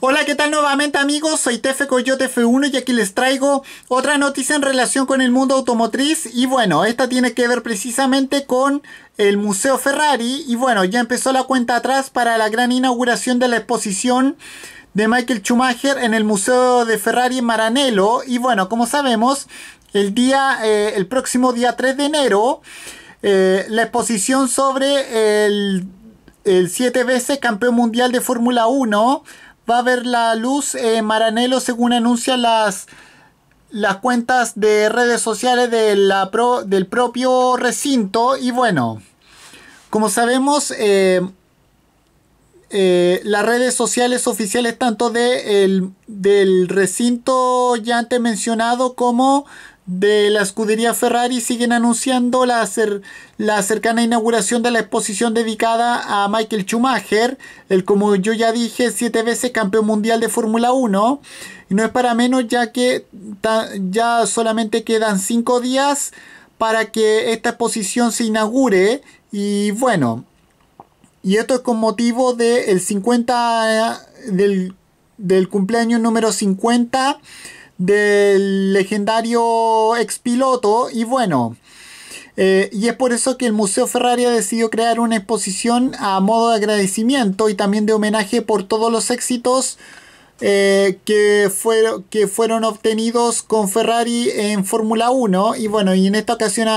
Hola, ¿qué tal nuevamente amigos? Soy Tefe Coyote F1 y aquí les traigo otra noticia en relación con el mundo automotriz y bueno, esta tiene que ver precisamente con el Museo Ferrari y bueno, ya empezó la cuenta atrás para la gran inauguración de la exposición de Michael Schumacher en el Museo de Ferrari en Maranello y bueno, como sabemos, el día, eh, el próximo día 3 de enero, eh, la exposición sobre el, el siete veces campeón mundial de Fórmula 1 va a ver la luz en eh, Maranelo según anuncian las, las cuentas de redes sociales del propio recinto. Y bueno, como sabemos, eh, eh, las redes sociales oficiales tanto de del recinto ya antes mencionado como de la escudería Ferrari siguen anunciando la, la, cercana inauguración de la exposición dedicada a Michael Schumacher, el como yo ya dije, siete veces campeón mundial de Fórmula 1. Y no es para menos ya que ya solamente quedan cinco días para que esta exposición se inaugure. Y bueno, y esto es con motivo de 50, del, del cumpleaños número 50 del legendario expiloto y bueno, eh, y es por eso que el Museo Ferrari ha decidido crear una exposición a modo de agradecimiento y también de homenaje por todos los éxitos eh, que, fueron, que fueron obtenidos con Ferrari en Fórmula 1. Y bueno, y en esta ocasión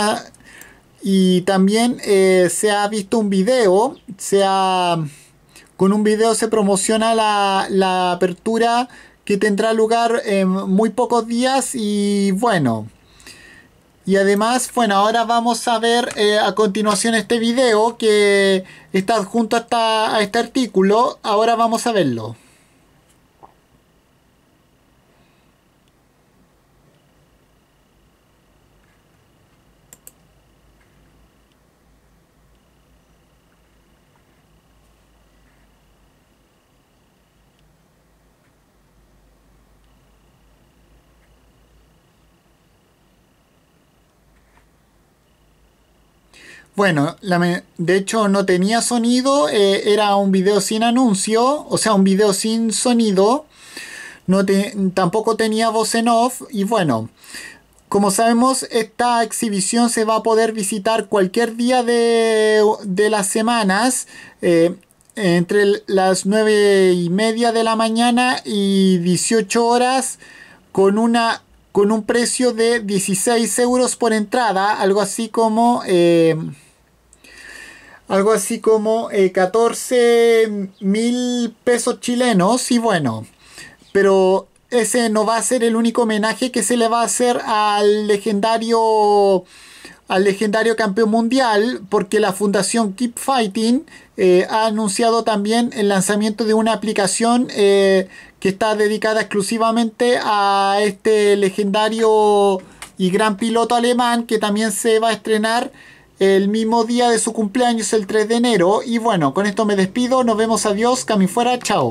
y también eh, se ha visto un video, se ha, con un video se promociona la, la apertura que tendrá lugar en muy pocos días y bueno. Y además, bueno, ahora vamos a ver eh, a continuación este video que está junto a este artículo. Ahora vamos a verlo. Bueno, de hecho no tenía sonido, eh, era un video sin anuncio, o sea, un video sin sonido, no tampoco tenía voz en off y bueno, como sabemos, esta exhibición se va a poder visitar cualquier día de, las semanas, eh, entre las 9 y media de la mañana y 18 horas, con una con un precio de 16 euros por entrada, algo así como... Eh, algo así como 14 eh, mil pesos chilenos y bueno, pero ese no va a ser el único homenaje que se le va a hacer al legendario al legendario campeón mundial porque la fundación Keep Fighting eh, ha anunciado también el lanzamiento de una aplicación eh, que está dedicada exclusivamente a este legendario y gran piloto alemán que también se va a estrenar el mismo día de su cumpleaños, el 3 de enero. Y bueno, con esto me despido. Nos vemos. Adiós. Cami fuera. Chao.